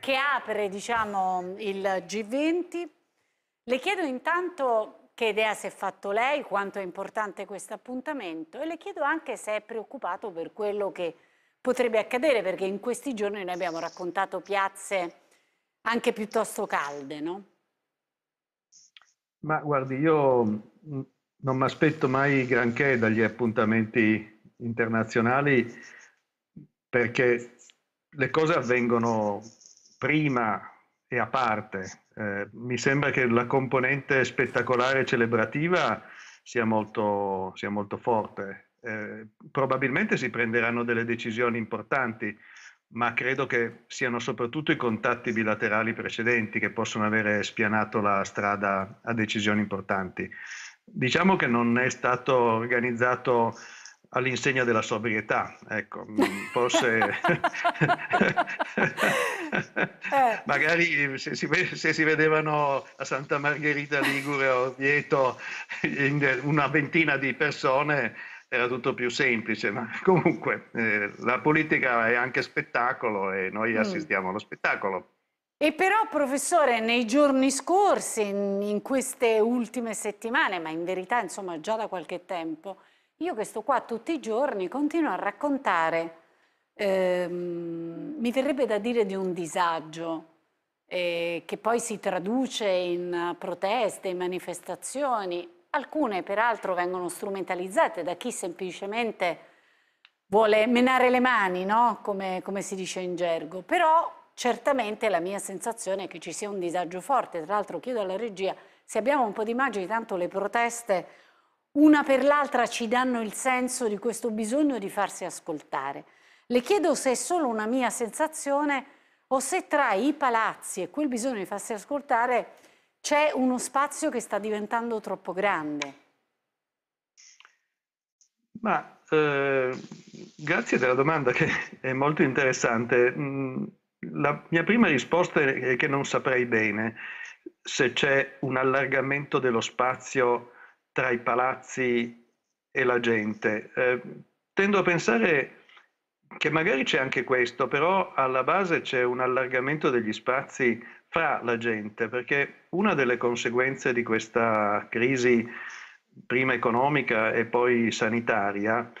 che apre diciamo, il G20. Le chiedo intanto che idea si è fatto lei, quanto è importante questo appuntamento e le chiedo anche se è preoccupato per quello che potrebbe accadere, perché in questi giorni noi abbiamo raccontato piazze anche piuttosto calde, no? Ma guardi, io mm, non mi aspetto mai granché dagli appuntamenti internazionali perché le cose avvengono prima e a parte. Eh, mi sembra che la componente spettacolare e celebrativa sia molto, sia molto forte. Eh, probabilmente si prenderanno delle decisioni importanti, ma credo che siano soprattutto i contatti bilaterali precedenti che possono avere spianato la strada a decisioni importanti. Diciamo che non è stato organizzato all'insegna della sobrietà, ecco, mm, forse eh. magari se si, se si, vedevano a Santa Margherita Ligure o Vieto una ventina di persone era tutto più semplice, ma comunque eh, la politica è anche spettacolo e noi mm. assistiamo mm. allo spettacolo. E però, professore, nei giorni scorsi, in queste ultime settimane, ma in verità insomma già da qualche tempo, io sto qua tutti i giorni continuo a raccontare, ehm, mi verrebbe da dire di un disagio, eh, che poi si traduce in proteste, in manifestazioni. Alcune peraltro vengono strumentalizzate da chi semplicemente vuole menare le mani, no? come, come si dice in gergo. Però certamente la mia sensazione è che ci sia un disagio forte. Tra l'altro chiedo alla regia se abbiamo un po' di immagini, tanto le proteste una per l'altra ci danno il senso di questo bisogno di farsi ascoltare. Le chiedo se è solo una mia sensazione o se tra i palazzi e quel bisogno di farsi ascoltare c'è uno spazio che sta diventando troppo grande. Ma eh, grazie della domanda che è molto interessante. Mm, la mia prima risposta è che non saprei bene se c'è un allargamento dello spazio tra i palazzi e la gente. Eh, tendo a pensare che magari c'è anche questo, però alla base c'è un allargamento degli spazi fra la gente, perché una delle conseguenze di questa crisi, prima economica e poi sanitaria,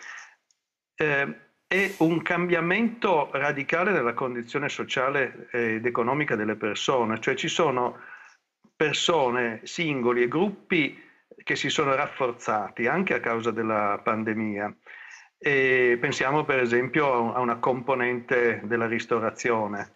eh, è un cambiamento radicale nella condizione sociale ed economica delle persone, cioè ci sono persone, singoli e gruppi che si sono rafforzati anche a causa della pandemia. E pensiamo per esempio a una componente della ristorazione,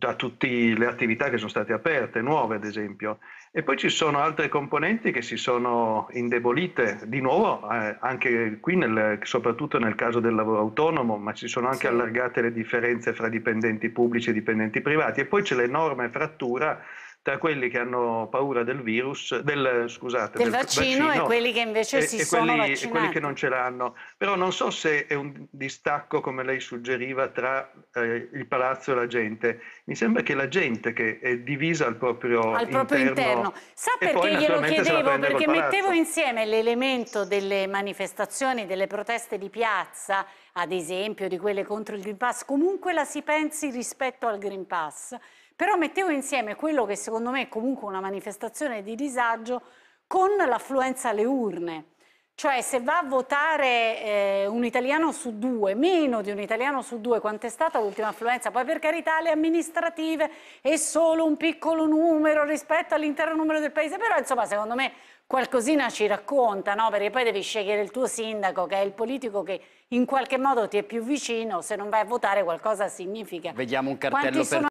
a tutte le attività che sono state aperte, nuove ad esempio. E poi ci sono altre componenti che si sono indebolite, di nuovo eh, anche qui, nel, soprattutto nel caso del lavoro autonomo, ma si sono anche sì. allargate le differenze fra dipendenti pubblici e dipendenti privati. E poi c'è l'enorme frattura tra quelli che hanno paura del virus, del, scusate, del, del vaccino, vaccino, e quelli che invece e, si e sono quelli, vaccinati. E quelli che non ce l'hanno. Però non so se è un distacco, come lei suggeriva, tra eh, il palazzo e la gente. Mi sembra che la gente che è divisa al proprio, al proprio interno. interno. Sa perché glielo chiedevo? Perché mettevo insieme l'elemento delle manifestazioni, delle proteste di piazza, ad esempio di quelle contro il Green Pass, comunque la si pensi rispetto al Green Pass, però mettevo insieme quello che secondo me è comunque una manifestazione di disagio con l'affluenza alle urne. Cioè se va a votare eh, un italiano su due, meno di un italiano su due, quant'è stata l'ultima affluenza? Poi per carità le amministrative è solo un piccolo numero rispetto all'intero numero del paese, però insomma secondo me qualcosina ci racconta, no? perché poi devi scegliere il tuo sindaco, che è il politico che in qualche modo ti è più vicino, se non vai a votare qualcosa significa. Vediamo un cartello